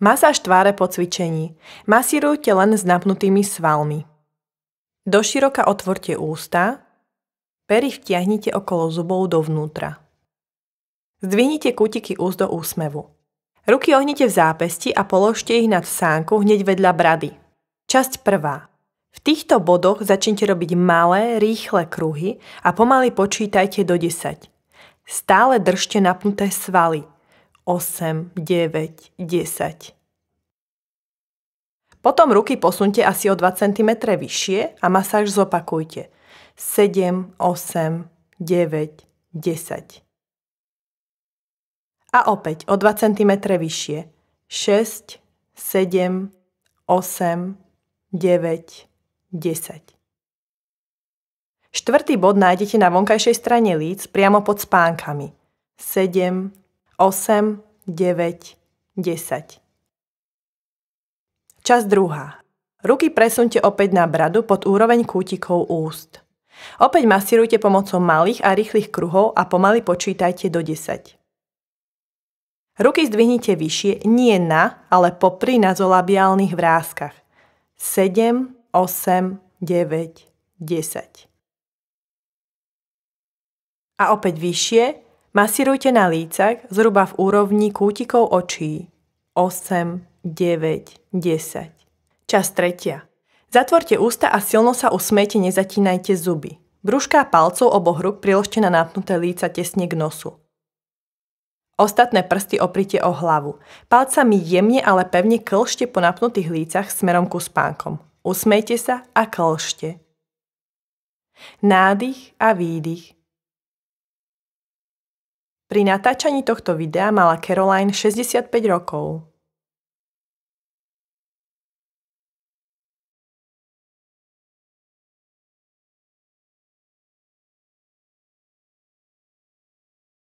Masáž tváre po cvičení. Masírujte len s napnutými svalmi. Doširoka otvorte ústa, pery vtiahnite okolo zubov dovnútra. Zdvihnite kútiky úst do úsmevu. Ruky ohnite v zápesti a položte ich nad sánku hneď vedľa brady. Časť prvá. V týchto bodoch začnite robiť malé, rýchle kruhy a pomaly počítajte do 10. Stále držte napnuté svaly, 8, 9, 10. Potom ruky posunte asi o 2 cm vyššie a masáž zopakujte. 7, 8, 9, 10. A opäť o 2 cm vyššie. 6, 7, 8, 9, 10. Štvrtý bod nájdete na vonkajšej strane líc priamo pod spánkami. 7, 8, 9, 10. Čas druhá. Ruky presunte opäť na bradu pod úroveň kútikov úst. Opäť masírujte pomocou malých a rýchlych kruhov a pomaly počítajte do 10. Ruky zdvihnite vyššie, nie na, ale popri zolabiálnych vrázkach. 7, 8, 9, 10. A opäť vyššie, Masírujte na lícach zhruba v úrovni kútikov očí. 8, 9, 10. Čas tretia. Zatvorte ústa a silno sa usmejte, nezatínajte zuby. Brúška palcov oboch rúk priložte na napnuté líca tesne k nosu. Ostatné prsty oprite o hlavu. Palcami jemne, ale pevne klšte po napnutých lícach smerom ku spánkom. Usmejte sa a klšte. Nádych a výdych. Pri natáčaní tohto videa mala Caroline 65 rokov.